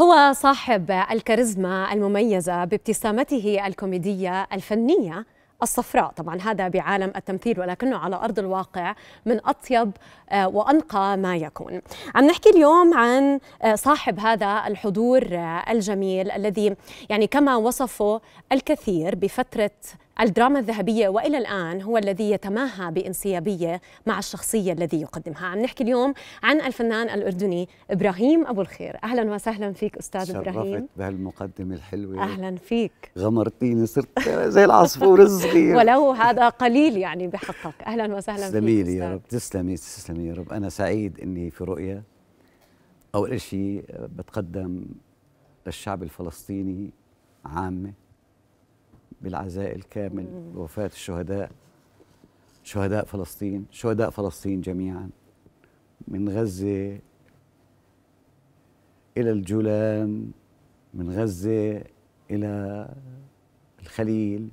هو صاحب الكاريزما المميزة بابتسامته الكوميدية الفنية الصفراء طبعا هذا بعالم التمثيل ولكنه على أرض الواقع من أطيب آه، وأنقى ما يكون عم نحكي اليوم عن آه، صاحب هذا الحضور آه، الجميل الذي يعني كما وصفه الكثير بفترة الدراما الذهبية وإلى الآن هو الذي يتماهى بانسيابية مع الشخصية الذي يقدمها عم نحكي اليوم عن الفنان الأردني إبراهيم أبو الخير أهلا وسهلا فيك أستاذ شرفت إبراهيم بهالمقدمة الحلوة أهلا فيك غمرتيني صرت زي العصفور الصغير ولو هذا قليل يعني بحقك أهلا وسهلا فيك تسلمي يا رب تسلمي تسلمي يا رب أنا سعيد أني في رؤية أول شيء بتقدم للشعب الفلسطيني عامة بالعزاء الكامل بوفاة الشهداء شهداء فلسطين شهداء فلسطين جميعا من غزة إلى الجولان من غزة إلى الخليل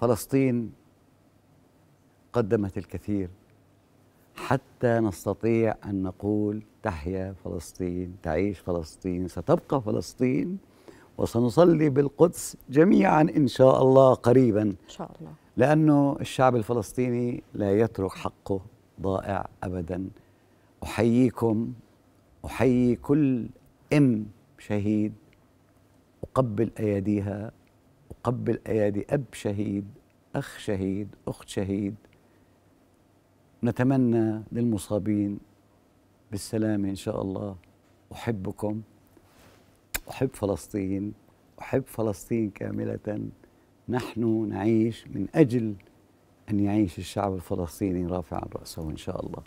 فلسطين قدمت الكثير حتى نستطيع أن نقول تحيا فلسطين تعيش فلسطين ستبقى فلسطين وسنصلي بالقدس جميعا إن شاء الله قريبا إن شاء الله لأنه الشعب الفلسطيني لا يترك حقه ضائع أبدا أحييكم أحيي كل أم شهيد أقبل أيديها أقبل أيادي أب شهيد أخ شهيد أخت شهيد نتمنى للمصابين بالسلامة إن شاء الله أحبكم أحب فلسطين أحب فلسطين كاملة نحن نعيش من أجل أن يعيش الشعب الفلسطيني رافعا رأسه إن شاء الله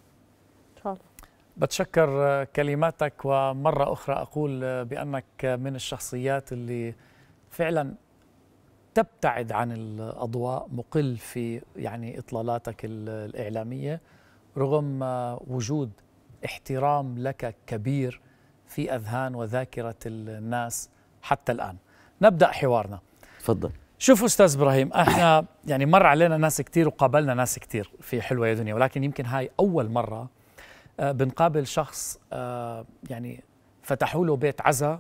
إن شاء الله بتشكر كلماتك ومرة أخرى أقول بأنك من الشخصيات اللي فعلا تبتعد عن الأضواء مقل في يعني إطلالاتك الإعلامية رغم وجود احترام لك كبير في أذهان وذاكرة الناس حتى الآن نبدأ حوارنا تفضل شوف أستاذ إبراهيم احنا يعني مر علينا ناس كثير وقابلنا ناس كثير في حلوة يا دنيا ولكن يمكن هاي أول مرة آه، بنقابل شخص آه، يعني فتحوا له بيت عزا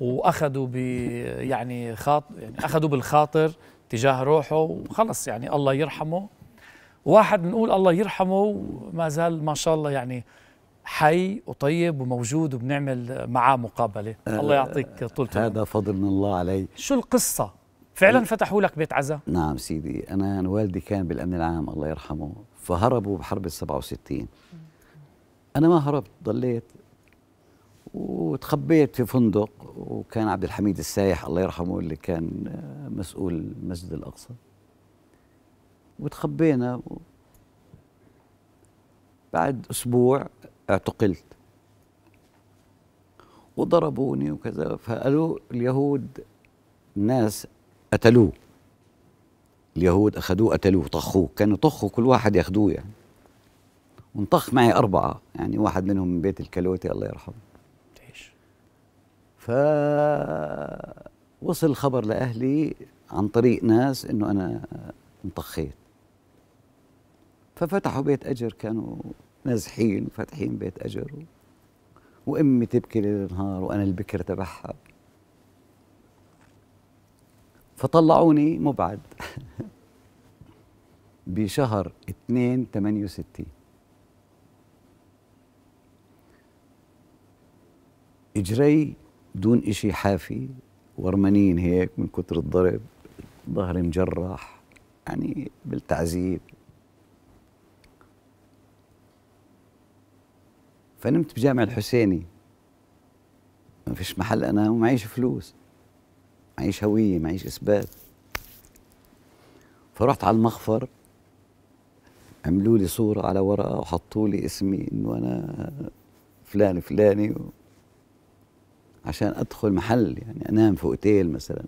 واخذوا ب يعني خاط يعني اخذوا بالخاطر تجاه روحه وخلص يعني الله يرحمه واحد بنقول الله يرحمه ما زال ما شاء الله يعني حي وطيب وموجود وبنعمل معاه مقابله الله آه، يعطيك طولة هذا فضل من الله علي شو القصه فعلا فتحوا لك بيت عزاء نعم سيدي انا, أنا والدي كان بالامن العام الله يرحمه فهربوا بحرب ال67 انا ما هربت ضليت وتخبيت في فندق وكان عبد الحميد السايح الله يرحمه اللي كان آه، مسؤول المسجد الاقصى وتخبينا بعد اسبوع اعتقلت وضربوني وكذا فقالوا اليهود ناس قتلوه اليهود اخذوه قتلوه طخوه كانوا طخوا كل واحد ياخذوه يعني وانطخ معي اربعه يعني واحد منهم من بيت الكلوتي الله يرحمه ليش ف وصل الخبر لاهلي عن طريق ناس انه انا انطخيت ففتحوا بيت اجر كانوا نازحين وفاتحين بيت أجر وأمي تبكي ليل نهار وأنا البكر تبعها فطلعوني مبعد بشهر 2 68 اجري دون اشي حافي ورمانين هيك من كتر الضرب ظهري مجرح يعني بالتعذيب فنمت بجامع الحسيني ما فيش محل انا ومعيش فلوس معيش هويه معيش اثبات فرحت على المخفر عملوا لي صوره على ورقه وحطوا لي اسمي انه انا فلان فلاني و... عشان ادخل محل يعني انام في اوتيل مثلا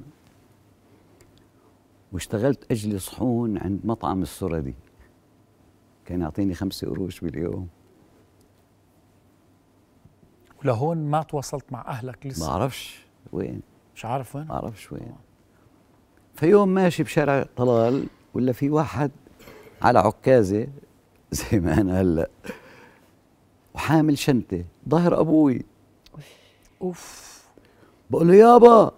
واشتغلت اجلي صحون عند مطعم السردي كان يعطيني خمسة قروش باليوم ولهون ما تواصلت مع اهلك لسه ما اعرفش وين مش عارف وين ما اعرفش وين فيوم ماشي بشارع طلال ولا في واحد على عكازه زي ما انا هلا وحامل شنطه ظهر ابوي اوف بقول له يابا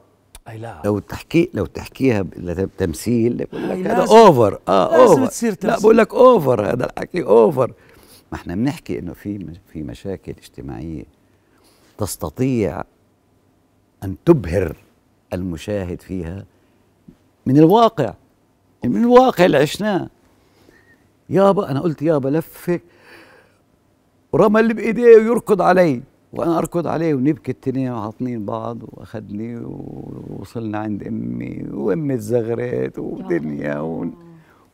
اي لا لو تحكي لو تحكيها بتمثيل آه، بقول لك هذا اوفر اه لازم اوفر تصير تمثيل. لا بقول لك اوفر هذا الحكي اوفر ما احنا بنحكي انه في في مشاكل اجتماعيه تستطيع أن تبهر المشاهد فيها من الواقع من الواقع اللي عشناه يابا أنا قلت يابا لفة ورمى اللي بإيديه ويركض علي وأنا أركض عليه ونبكي التنين وعاطنين بعض وأخذني ووصلنا عند أمي وأمي اتزغرت ودنيا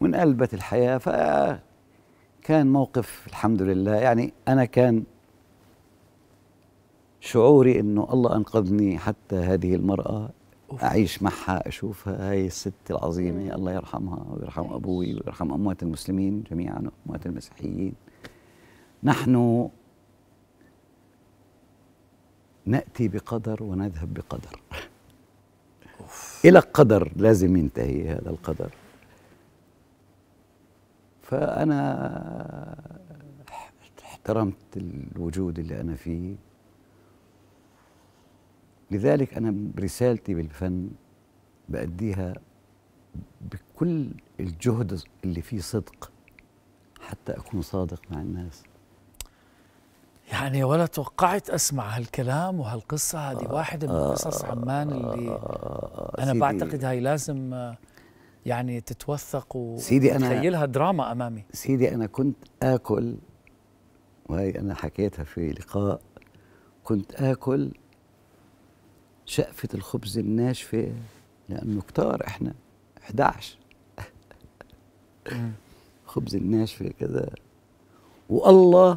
وانقلبت الحياة فكان موقف الحمد لله يعني أنا كان شعوري انه الله انقذني حتى هذه المراه أوف. اعيش معها اشوفها هاي الست العظيمه الله يرحمها ويرحم ابوي ويرحم اموات المسلمين جميعا واموات المسيحيين نحن ناتي بقدر ونذهب بقدر أوف. الى قدر لازم ينتهي هذا القدر فانا احترمت الوجود اللي انا فيه لذلك أنا برسالتي بالفن بأديها بكل الجهد اللي فيه صدق حتى أكون صادق مع الناس يعني ولا توقعت اسمع هالكلام وهالقصه هذه آه واحده من قصص آه، عمان اللي آه آه انا بعتقد هاي لازم آه، يعني تتوثق وتخيلها دراما امامي سيدي انا كنت اكل وهي انا حكيتها في لقاء كنت اكل شقفة الخبز الناشفة لأنه كتار إحنا 11 خبز الناشفة كذا والله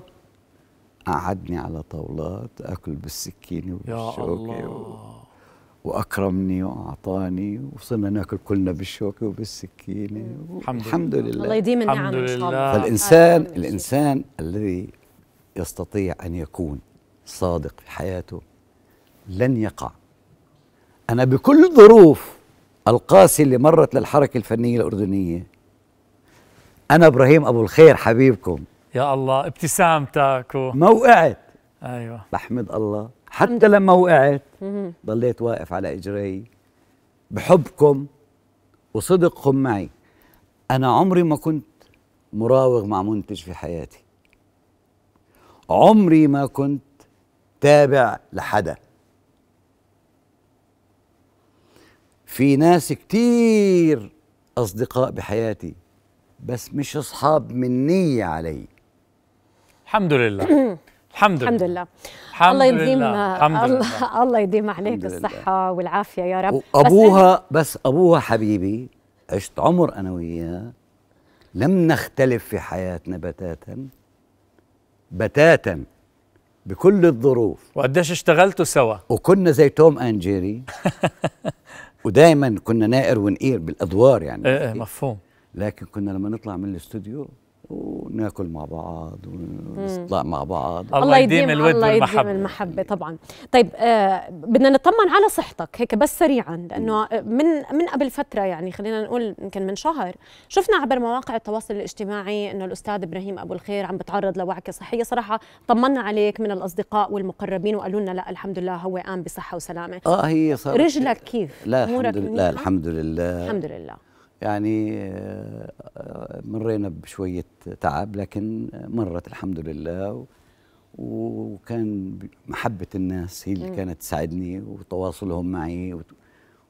قعدني على طاولات أكل بالسكينة يا وبالشوكة و... وأكرمني وأعطاني وصرنا ناكل كلنا بالشوكة وبالسكينة و... الحمد, الحمد لله. لله الله يديم النعم فالإنسان الإنسان الذي يستطيع أن يكون صادق في حياته لن يقع أنا بكل ظروف القاسي اللي مرت للحركة الفنية الأردنية أنا إبراهيم أبو الخير حبيبكم يا الله ابتسامتك و... ما وقعت أيوة بحمد الله حتى لما وقعت ضليت واقف على إجري بحبكم وصدقكم معي أنا عمري ما كنت مراوغ مع منتج في حياتي عمري ما كنت تابع لحدا في ناس كتير أصدقاء بحياتي بس مش أصحاب من نية علي الحمد لله الحمد لله الحمد لله الله يديم الله الله يديم عليك الصحة والعافية يا رب أبوها بس, بس أبوها حبيبي عشت عمر أنا وياه لم نختلف في حياتنا بتاتا بتاتا بكل الظروف وقديش اشتغلتوا سوا وكنا زي توم أنجيري ودايما كنا نائر ونقير بالادوار يعني إيه،, ايه مفهوم لكن كنا لما نطلع من الاستوديو وناكل مع بعض ونطلع مع بعض الله يديم الود الله يديم والمحبة. المحبة طبعا طيب آه بدنا نطمن على صحتك هيك بس سريعا لأنه من من قبل فترة يعني خلينا نقول يمكن من شهر شفنا عبر مواقع التواصل الاجتماعي أنه الأستاذ إبراهيم أبو الخير عم بتعرض لوعكة صحية صراحة طمنا عليك من الأصدقاء والمقربين وقالوا لنا لا الحمد لله هو قام بصحة وسلامة اه هي صارت رجلك كيف؟ لا الحمد لله لا الحمد لله الحمد لله يعني آه، مرينا بشوية تعب لكن مرت الحمد لله وكان محبة الناس هي اللي كانت تساعدني وتواصلهم معي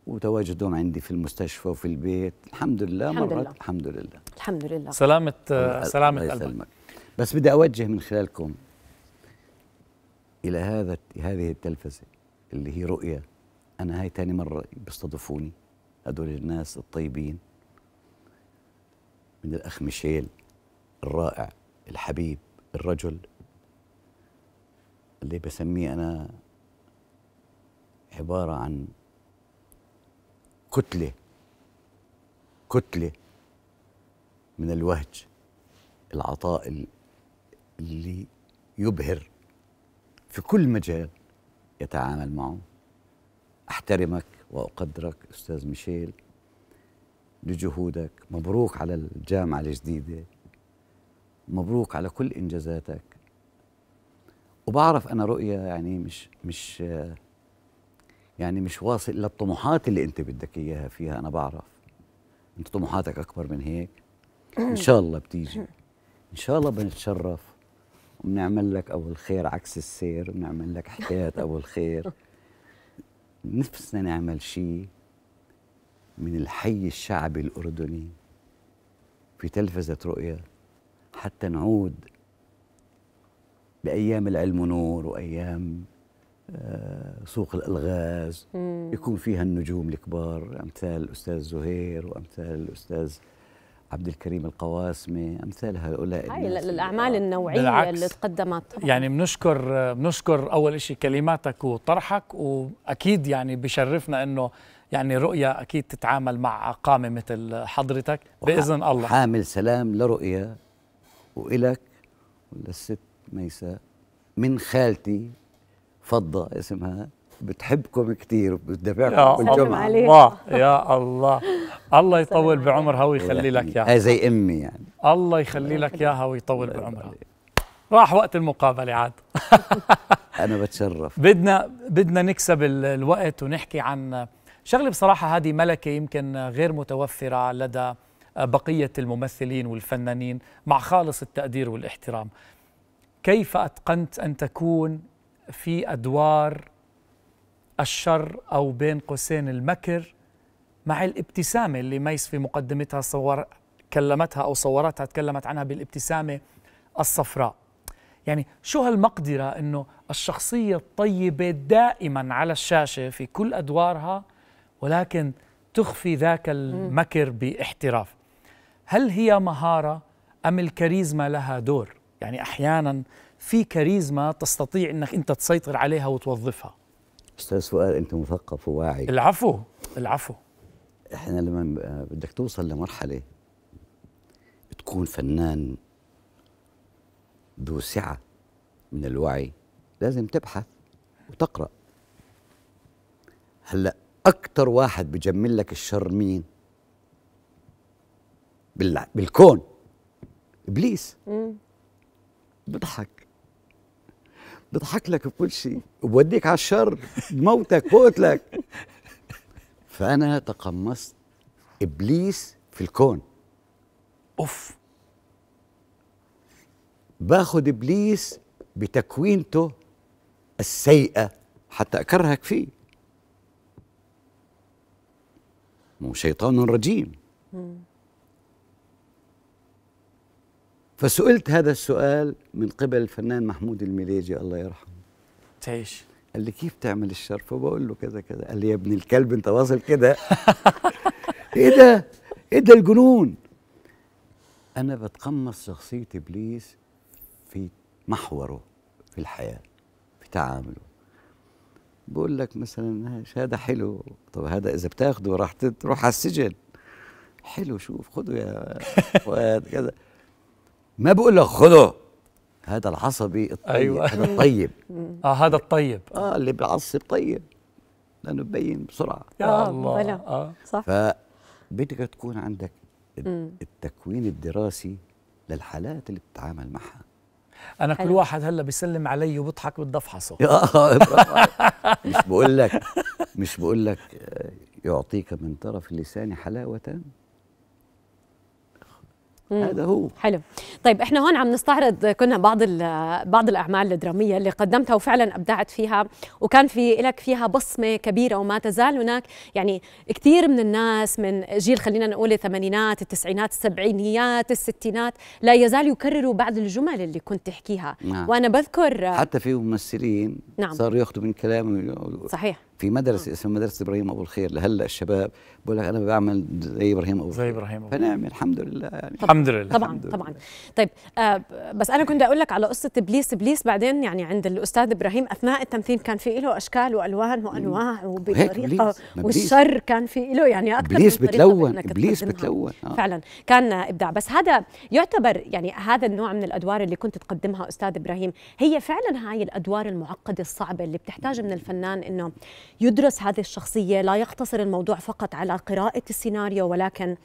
وتواجدهم عندي في المستشفى وفي البيت الحمد لله الحمد مرت لله. الحمد لله الحمد لله سلامة آه، سلامة قلبك بس بدي أوجه من خلالكم إلى هذا هذه التلفزة اللي هي رؤية أنا هاي تاني مرة بيستضيفوني هدول الناس الطيبين من الأخ ميشيل الرائع الحبيب الرجل اللي بسميه أنا عبارة عن كتلة كتلة من الوهج العطاء اللي يبهر في كل مجال يتعامل معه أحترمك وأقدرك أستاذ ميشيل لجهودك مبروك على الجامعة الجديدة مبروك على كل إنجازاتك وبعرف أنا رؤية يعني مش مش يعني مش واصل للطموحات اللي أنت بدك إياها فيها أنا بعرف أنت طموحاتك أكبر من هيك إن شاء الله بتيجي إن شاء الله بنتشرف وبنعمل لك أول خير عكس السير بنعمل لك حكايات أول خير نفسنا نعمل شيء من الحي الشعبي الأردني في تلفزة رؤيا حتى نعود بأيام العلم ونور وأيام آه، سوق الألغاز يكون فيها النجوم الكبار أمثال الأستاذ زهير وأمثال الأستاذ عبد الكريم القواسمي امثال هؤلاء هاي الاعمال آه. النوعيه بالعكس. اللي تقدمت طبعا. يعني بنشكر بنشكر اول شيء كلماتك وطرحك واكيد يعني بشرفنا انه يعني رؤيا أكيد تتعامل مع قامه مثل حضرتك بإذن الله حامل سلام لرؤيا وإلك وللست ميساء من خالتي فضة اسمها بتحبكم كثير وبتدافعكم كل جمعة يا الله يا الله الله يطول بعمرها ويخلي لك اياها آه، زي امي يعني الله يخلي لك اياها ويطول بعمرها راح وقت المقابلة عاد أنا بتشرف بدنا بدنا نكسب الوقت ونحكي عن شغله بصراحه هذه ملكه يمكن غير متوفره لدى بقيه الممثلين والفنانين مع خالص التقدير والاحترام كيف اتقنت ان تكون في ادوار الشر او بين قوسين المكر مع الابتسامه اللي ميس في مقدمتها صور كلمتها او صورتها تكلمت عنها بالابتسامه الصفراء يعني شو هالمقدره انه الشخصيه الطيبه دائما على الشاشه في كل ادوارها ولكن تخفي ذاك المكر باحتراف هل هي مهارة أم الكاريزما لها دور؟ يعني أحيانا في كاريزما تستطيع أنك أنت تسيطر عليها وتوظفها أستاذ سؤال أنت مثقف وواعي العفو العفو احنا لما بدك توصل لمرحلة تكون فنان ذو سعة من الوعي لازم تبحث وتقرأ هلأ اكتر واحد بجمل لك الشر مين بالكون ابليس بضحك بضحك لك بكل شيء وبوديك على الشر موتك قوتلك فانا تقمصت ابليس في الكون اوف باخذ ابليس بتكوينته السيئه حتى اكرهك فيه مو شيطان رجيم فسئلت هذا السؤال من قبل الفنان محمود المليجي الله يرحمه تعيش قال لي كيف تعمل الشر فبقول له كذا كذا قال لي يا ابن الكلب انت واصل كده ايه ده ايه ده الجنون انا بتقمص شخصيه ابليس في محوره في الحياه في تعامله بقول لك مثلا هذا حلو طب هذا اذا بتاخده راح تروح على السجن حلو شوف خده يا فؤاد كذا ما بقول لك خده هذا العصبي الطيب أيوة. هذا الطيب اه هذا الطيب اه اللي بيعصب طيب لانه ببين بسرعه يا آه، الله بلا. اه صح فبدك تكون عندك التكوين الدراسي للحالات اللي بتتعامل معها انا كل واحد هلا بيسلم علي وبيضحك بالضفحصه مش بقول لك مش بقول لك آه، يعطيك من طرف اللسان حلاوه هذا هو حلو طيب احنا هون عم نستعرض كنا بعض بعض الاعمال الدراميه اللي قدمتها وفعلا ابدعت فيها وكان في لك فيها بصمه كبيره وما تزال هناك يعني كثير من الناس من جيل خلينا نقول الثمانينات التسعينات السبعينيات الستينات لا يزال يكرروا بعض الجمل اللي كنت تحكيها نعم. وانا بذكر حتى في ممثلين نعم. صاروا ياخذوا من كلامي صحيح في مدرسه اسمها مدرسه ابراهيم ابو الخير لهلا الشباب بقول لك انا بعمل زي ابراهيم ابو زي ابراهيم ابو فنعم الحمد لله يعني طبعًا الحمد لله طبعا لله. طبعا طيب آه بس انا كنت اقول لك على قصه ابليس ابليس بعدين يعني عند الاستاذ ابراهيم اثناء التمثيل كان في له اشكال والوان وانواع وبطريقه والشر كان في له يعني اكثر ابليس بتلون ابليس بتلون آه. فعلا كان ابداع بس هذا يعتبر يعني هذا النوع من الادوار اللي كنت تقدمها استاذ ابراهيم هي فعلا هاي الادوار المعقده الصعبه اللي بتحتاج من الفنان انه يدرس هذه الشخصيه لا يقتصر الموضوع فقط على قراءه السيناريو ولكن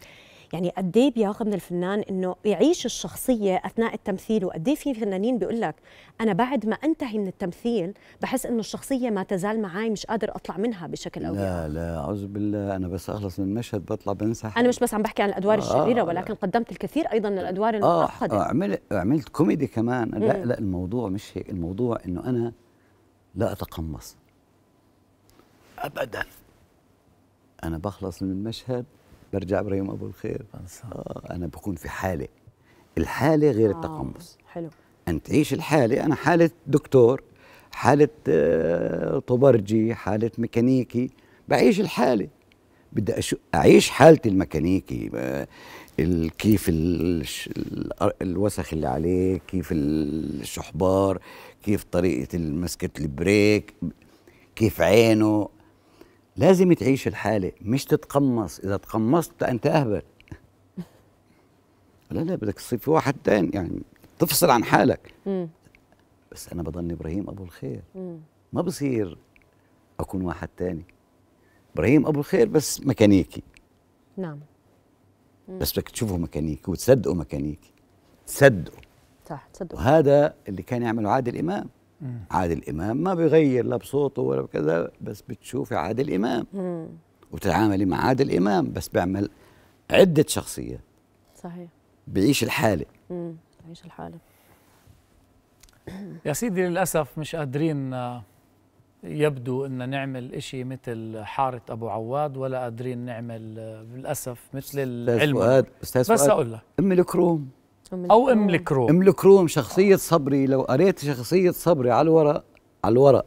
يعني قد ايه بياخذ من الفنان انه يعيش الشخصيه اثناء التمثيل وقد إيه في فنانين بيقول لك انا بعد ما انتهي من التمثيل بحس انه الشخصيه ما تزال معي مش قادر اطلع منها بشكل او لا لا اعوذ بالله انا بس اخلص من المشهد بطلع بنسح انا مش بس عم بحكي عن الادوار آه, آه، الشريره آه، ولكن آه. قدمت الكثير ايضا من الادوار المعقده آه, آه عملت عملت كوميدي كمان لا لا الموضوع مش هيك الموضوع انه انا لا اتقمص ابدا انا بخلص من المشهد برجع ابراهيم ابو الخير آه انا بكون في حاله الحاله غير آه. التقمص حلو ان تعيش الحاله انا حاله دكتور حاله آه، طبرجي حاله ميكانيكي بعيش الحاله بدي اعيش حالتي الميكانيكي آه، كيف الوسخ اللي عليه كيف الشحبار كيف طريقه مسكه البريك كيف عينه لازم تعيش الحاله مش تتقمص اذا تقمصت انت اهبل لا لا بدك تصير في واحد تاني يعني تفصل عن حالك بس انا بضلني ابراهيم ابو الخير ما بصير اكون واحد تاني ابراهيم ابو الخير بس ميكانيكي نعم بس بدك تشوفه ميكانيكي وتصدقه ميكانيكي تصدقه صح تصدقه وهذا اللي كان يعمله عادل امام عادل امام ما بيغير لا بصوته ولا بكذا بس بتشوفي عادل امام مم. وبتتعاملي مع عادل امام بس بيعمل عده شخصيات صحيح بيعيش الحاله امم بيعيش الحاله يا سيدي للاسف مش قادرين آه، يبدو ان نعمل شيء مثل حاره ابو عواد ولا قادرين نعمل آه، للاسف مثل العلم استاذ فؤاد استاذ بس فؤاد. اقول لك ام الكروم او ام الكروم ام الكروم شخصيه صبري لو قريت شخصيه صبري على الورق على الورق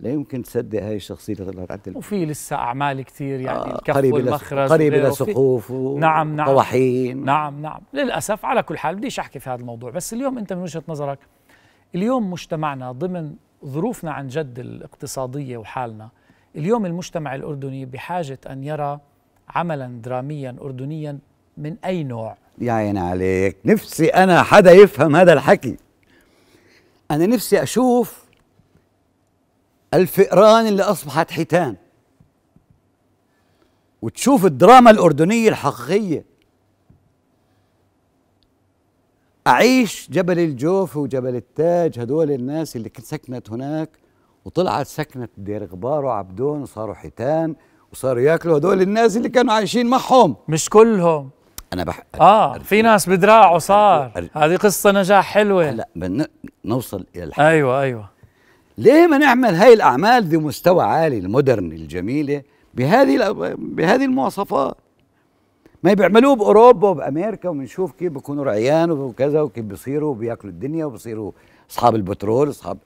لا يمكن تصدق هاي الشخصيه اللي طلعت عدل وفي لسه اعمال كثير يعني آه الكف قريب والمخرج قريب الى سقوف نعم نعم طواحين نعم نعم للاسف على كل حال بديش احكي في هذا الموضوع بس اليوم انت من وجهه نظرك اليوم مجتمعنا ضمن ظروفنا عن جد الاقتصاديه وحالنا اليوم المجتمع الاردني بحاجه ان يرى عملا دراميا اردنيا من أي نوع؟ يا عيني عليك نفسي أنا حدا يفهم هذا الحكي أنا نفسي أشوف الفئران اللي أصبحت حيتان وتشوف الدراما الأردنية الحقيقية أعيش جبل الجوف وجبل التاج هدول الناس اللي كنت سكنت هناك وطلعت سكنت دير غبار وعبدون وصاروا حيتان وصاروا ياكلوا هدول الناس اللي كانوا عايشين معهم مش كلهم انا بح اه في ناس بدراعه صار هذه قصه نجاح حلوه هلا بن... نوصل الى الحل ايوه ايوه ليه ما نعمل هاي الاعمال ذي مستوى عالي المودرن الجميله بهذه بهذه المواصفات ما بيعملوه باوروبا وبامريكا وبنشوف كيف بيكونوا رعيان وكذا وكيف بيصيروا وبياكلوا الدنيا وبيصيروا اصحاب البترول اصحاب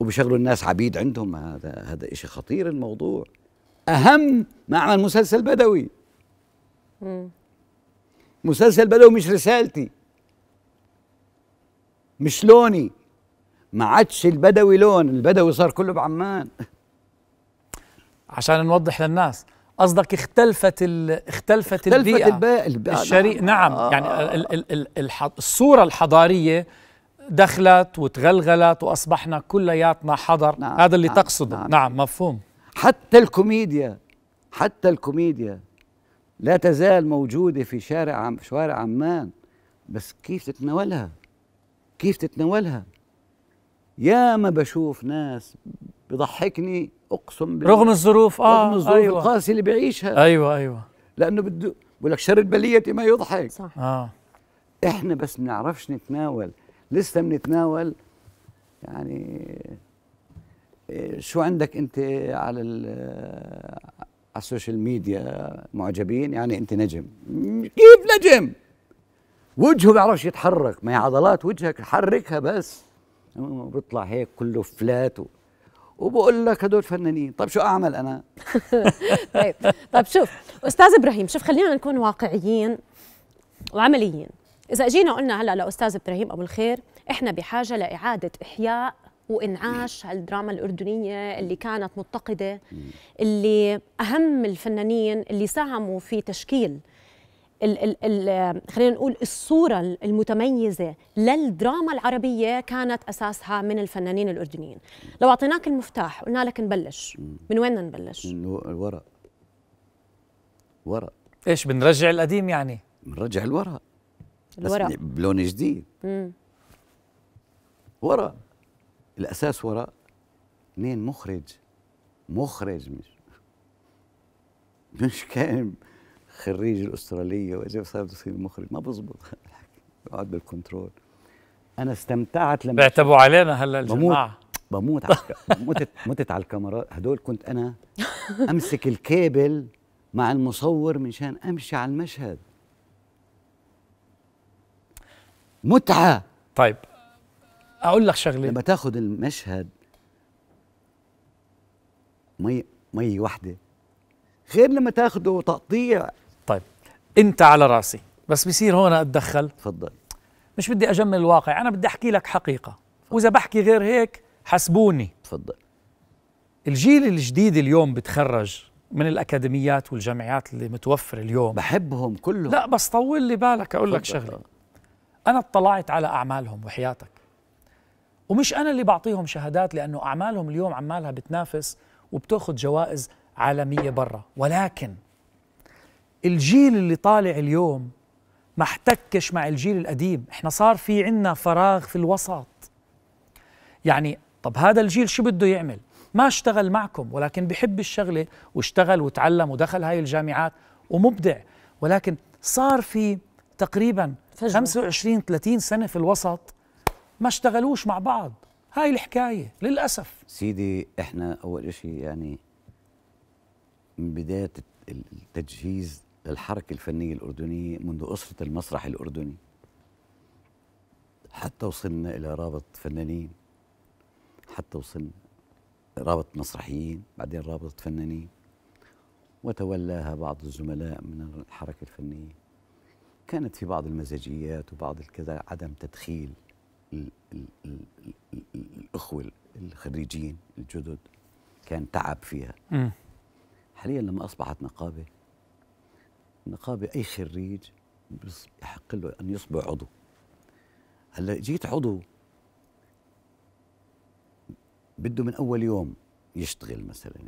وبيشغلوا الناس عبيد عندهم هذا هذا شيء خطير الموضوع اهم ما عمل مسلسل بدوي مم. مسلسل بدوي مش رسالتي مش لوني ما عادش البدوي لون البدوي صار كله بعمان عشان نوضح للناس قصدك اختلفت ال... اختلفت, اختلفت البيئة, البيئة, البيئة نعم. الشريق نعم آه. يعني ال... ال... ال... الح... الصورة الحضارية دخلت وتغلغلت واصبحنا كلياتنا حضر نعم هذا اللي نعم تقصده نعم, نعم مفهوم حتى الكوميديا حتى الكوميديا لا تزال موجودة في شارع عم شوارع عمان بس كيف تتناولها كيف تتناولها يا ما بشوف ناس بضحكني اقسم بالله رغم الظروف اه رغم الظروف أيوة. القاسية اللي بعيشها ايوه ايوه لانه بده بقول لك شر البلية ما يضحك صح اه احنا بس بنعرفش نتناول لسه بنتناول يعني إيه، شو عندك انت على على السوشيال ميديا معجبين يعني انت نجم كيف نجم وجهه ما بيعرفش يتحرك ما هي عضلات وجهك حركها بس بيطلع هيك كله فلات و... وبقول لك هدول فنانين طيب شو اعمل انا طيب طيب شوف استاذ ابراهيم شوف خلينا نكون واقعيين وعمليين اذا اجينا قلنا هلا لاستاذ ابراهيم ابو الخير احنا بحاجه لاعاده احياء وانعاش الدراما الاردنيه اللي كانت متقده اللي اهم الفنانين اللي ساهموا في تشكيل ال ال خلينا نقول الصوره المتميزه للدراما العربيه كانت اساسها من الفنانين الاردنيين لو اعطيناك المفتاح قلنا لك نبلش من وين نبلش من ورا ورا ايش بنرجع القديم يعني بنرجع الورق الورا بلون جديد ورق الاساس وراء اثنين مخرج مخرج مش مش كان خريج الاستراليه واذا صار تصير مخرج ما بزبط بقعد بالكنترول انا استمتعت لما بيعتبوا علينا هلا الجماعه بموت بموت على متت متت على الكاميرات هدول كنت انا امسك الكابل مع المصور مشان امشي على المشهد متعه طيب اقول لك شغله لما تاخذ المشهد مي مي واحده غير لما تاخده تقطيع طيب انت على راسي بس بصير هون اتدخل تفضل مش بدي اجمل الواقع انا بدي احكي لك حقيقه واذا بحكي غير هيك حسبوني تفضل الجيل الجديد اليوم بتخرج من الاكاديميات والجامعات اللي متوفره اليوم بحبهم كلهم لا بس طول لي بالك اقول لك شغله انا اطلعت على اعمالهم وحياتك ومش انا اللي بعطيهم شهادات لانه اعمالهم اليوم عمالها بتنافس وبتاخذ جوائز عالميه برا ولكن الجيل اللي طالع اليوم ما احتكش مع الجيل القديم احنا صار في عنا فراغ في الوسط يعني طب هذا الجيل شو بده يعمل ما اشتغل معكم ولكن بحب الشغلة واشتغل وتعلم ودخل هاي الجامعات ومبدع ولكن صار في تقريبا فجوة. 25 30 سنة في الوسط ما اشتغلوش مع بعض هاي الحكاية للأسف سيدي احنا أول شيء يعني من بداية التجهيز للحركة الفنية الأردنية منذ أسرة المسرح الأردني حتى وصلنا إلى رابط فنانين حتى وصلنا رابط مسرحيين بعدين رابط فنانين وتولاها بعض الزملاء من الحركة الفنية كانت في بعض المزاجيات وبعض الكذا عدم تدخيل الأخوة الخريجين الجدد كان تعب فيها حاليا لما أصبحت نقابة النقابة أي خريج يحق له أن يصبح عضو هلا جيت عضو بده من أول يوم يشتغل مثلا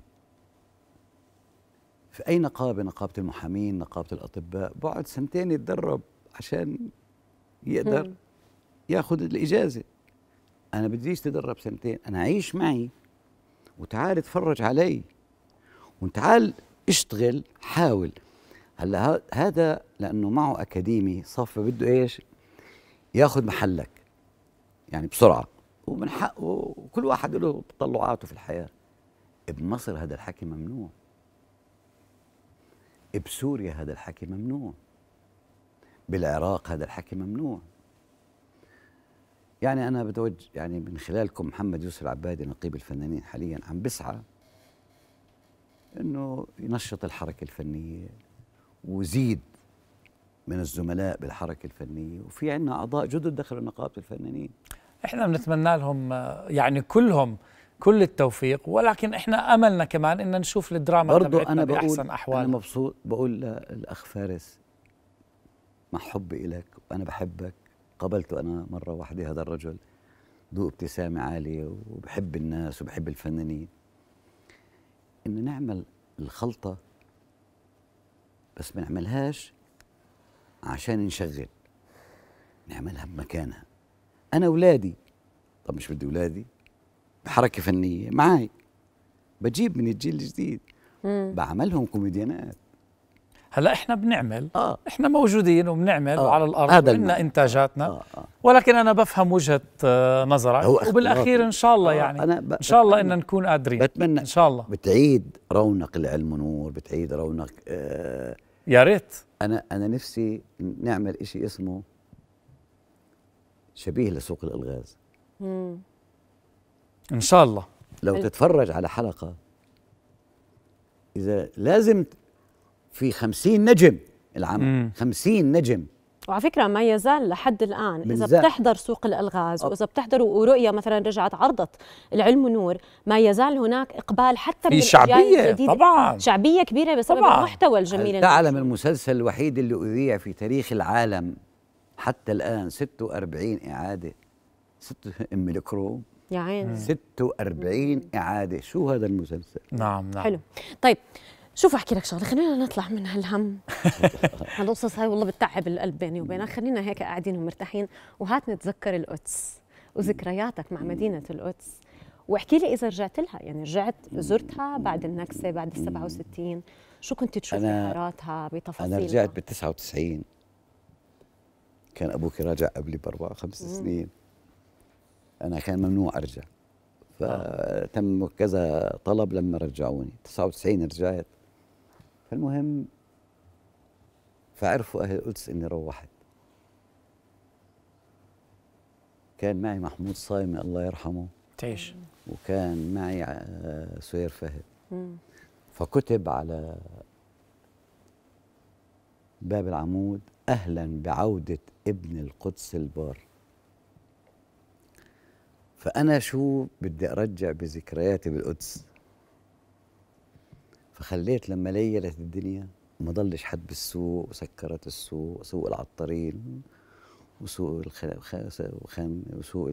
في أي نقابة نقابة المحامين نقابة الأطباء بعد سنتين يتدرب عشان يقدر ياخذ الإجازة انا بديش تدرب سنتين انا عيش معي وتعال اتفرج علي وتعال اشتغل حاول هلا هذا لانه معه اكاديمي صف بده ايش ياخذ محلك يعني بسرعه ومن حقه وكل واحد له تطلعاته في الحياه بمصر هذا الحكي ممنوع بسوريا هذا الحكي ممنوع بالعراق هذا الحكي ممنوع يعني انا بتوجه يعني من خلالكم محمد يوسف العبادي نقيب الفنانين حاليا عم بسعى انه ينشط الحركه الفنيه وزيد من الزملاء بالحركه الفنيه وفي عندنا اعضاء جدد دخلوا نقابه الفنانين احنا بنتمنى لهم يعني كلهم كل التوفيق ولكن احنا املنا كمان ان نشوف الدراما برضو انا بقول باحسن احوال انا مبسوط بقول للاخ فارس مع حبي لك وانا بحبك قابلت أنا مرة واحدة هذا الرجل ذو ابتسامة عالية وبحب الناس وبحب الفنانين انه نعمل الخلطة بس ما نعملهاش عشان نشغل نعملها بمكانها أنا أولادي طب مش بدي أولادي بحركة فنية معي بجيب من الجيل الجديد بعملهم كوميديانات هلا احنا بنعمل آه. احنا موجودين وبنعمل آه. على الارض هذا عندنا انتاجاتنا آه. آه. ولكن انا بفهم وجهه آه، نظرك وبالاخير ان شاء الله آه. يعني أنا ب... ان شاء الله ان نكون قادرين بتمنى ان شاء الله بتعيد رونق العلم نور بتعيد رونق آه يا ريت انا انا نفسي نعمل شيء اسمه شبيه لسوق الالغاز مم. ان شاء الله لو تتفرج على حلقه اذا لازم في خمسين نجم العام مم. خمسين نجم وعلى فكرة ما يزال لحد الآن إذا زال. بتحضر سوق الألغاز وإذا بتحضر ورؤية مثلا رجعت عرضت العلم ونور ما يزال هناك إقبال حتى في شعبية طبعا شعبية كبيرة بسبب طبعاً. المحتوى الجميل تعلم المسلسل الوحيد اللي أذيع في تاريخ العالم حتى الآن 46 إعادة ست أم الكروم يا عيني 46 إعادة شو هذا المسلسل نعم نعم حلو طيب شوف احكي لك شغله خلينا نطلع من هالهم هالقصص هاي والله بتتعب القلب بيني وبينك خلينا هيك قاعدين ومرتاحين وهات نتذكر القدس وذكرياتك مع مدينه القدس واحكي لي اذا رجعت لها يعني رجعت زرتها بعد النكسه بعد ال 67 شو كنت تشوف بحاراتها بتفاصيلها انا رجعت بال 99 كان ابوك راجع قبلي باربع خمس سنين انا كان ممنوع ارجع آه. فتم كذا طلب لما رجعوني 99 رجعت فالمهم فعرفوا أهل القدس إني روحت كان معي محمود صايمي الله يرحمه تعيش وكان معي آه، سهير فهد فكتب على باب العمود أهلا بعودة ابن القدس البار فأنا شو بدي أرجع بذكرياتي بالقدس فخليت لما ليلت الدنيا ما ضلش حد بالسوق وسكرت السوق سوق العطارين وسوق الخام وسوق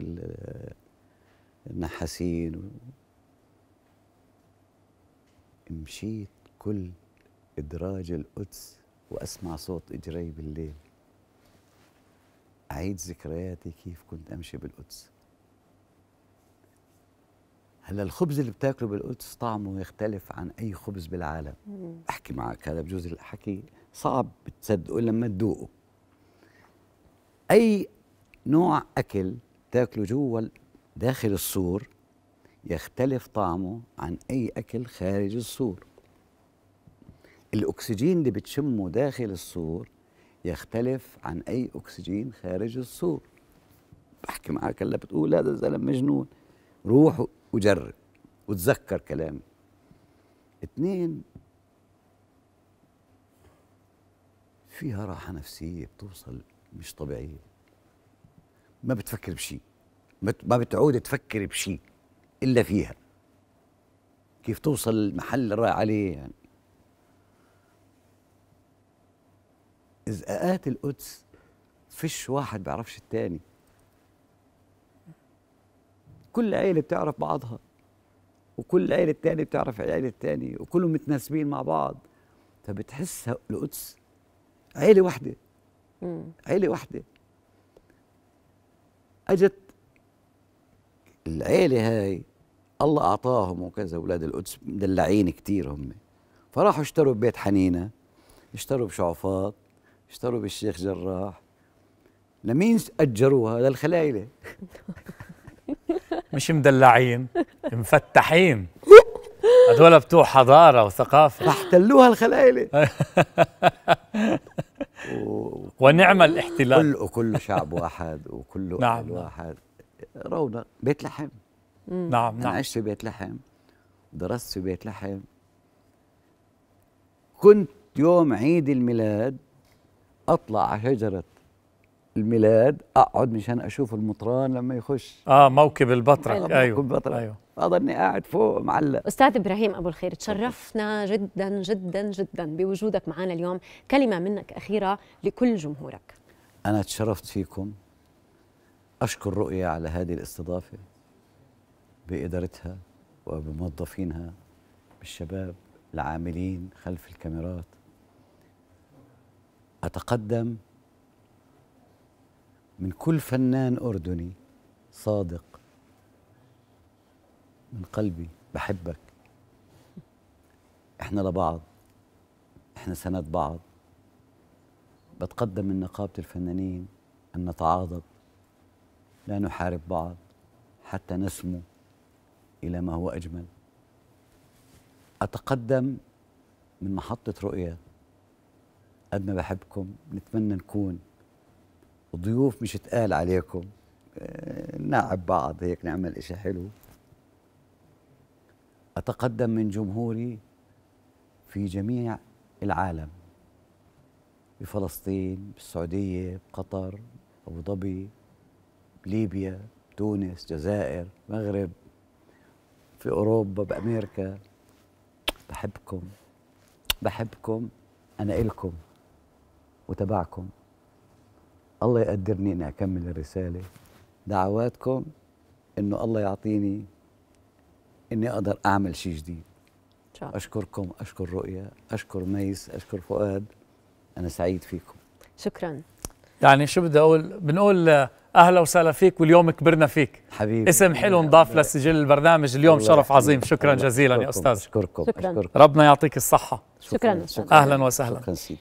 النحاسين مشيت كل إدراج القدس وأسمع صوت إجري بالليل أعيد ذكرياتي كيف كنت أمشي بالقدس هلا الخبز اللي بتاكله بالقدس طعمه يختلف عن اي خبز بالعالم مم. احكي معك هذا بجوز الحكي صعب بتصدقه لما تذوقه اي نوع اكل تاكله جوا داخل السور يختلف طعمه عن اي اكل خارج السور الاكسجين اللي بتشمه داخل السور يختلف عن اي اكسجين خارج السور بحكي معك هلا بتقول هذا زلم مجنون روحه وجرب وتذكر كلامي اتنين فيها راحة نفسية بتوصل مش طبيعية ما بتفكر بشيء ما بتعود تفكر بشيء إلا فيها كيف توصل المحل اللي رايح عليه يعني إزقاقات القدس فيش واحد بيعرفش التاني كل عيلة بتعرف بعضها وكل عيلة تاني بتعرف عيلة الثانية وكلهم متناسبين مع بعض فبتحس القدس عيلة واحدة عيلة واحدة أجت العيلة هاي الله أعطاهم وكذا أولاد القدس مدلعين كتير هم فراحوا اشتروا ببيت حنينة اشتروا بشعفاط اشتروا بالشيخ جراح لمين أجروها للخلايلة مش مدلعين مفتحين هذول بتوع حضاره وثقافه احتلوها الخلايلة ونعم الاحتلال كل شعب واحد وكله نعم واحد روضه بيت لحم نعم نعم عشت في بيت لحم درست في بيت لحم كنت يوم عيد الميلاد اطلع على شجره الميلاد اقعد مشان اشوف المطران لما يخش اه موكب البطرك ايوه موكب البطرك ايوه اظني قاعد فوق معلق استاذ ابراهيم ابو الخير تشرفنا جدا جدا جدا بوجودك معنا اليوم كلمه منك اخيره لكل جمهورك انا تشرفت فيكم اشكر رؤيا على هذه الاستضافه بادارتها وبموظفينها بالشباب العاملين خلف الكاميرات اتقدم من كل فنان أردني صادق من قلبي بحبك احنا لبعض احنا سند بعض بتقدم من نقابة الفنانين أن نتعاضد لا نحارب بعض حتى نسمو إلى ما هو أجمل أتقدم من محطة رؤية قد ما بحبكم نتمنى نكون ضيوف مش تقال عليكم آه، نلعب بعض هيك نعمل إشي حلو أتقدم من جمهوري في جميع العالم بفلسطين بالسعودية بقطر أبو ظبي ليبيا تونس جزائر مغرب في أوروبا بأمريكا بحبكم بحبكم أنا إلكم وتبعكم الله يقدرني اني اكمل الرساله دعواتكم انه الله يعطيني اني اقدر اعمل شيء جديد شاء. اشكركم اشكر رؤيا اشكر ميس اشكر فؤاد انا سعيد فيكم شكرا يعني شو بدي اقول بنقول اهلا وسهلا فيك واليوم كبرنا فيك حبيبي اسم حلو انضاف لسجل البرنامج اليوم شرف عظيم شكرا جزيلا يا استاذ اشكركم, أشكركم. ربنا يعطيك الصحه شكرا, شكرا. أهلاً, اهلا وسهلا شكرا سيدي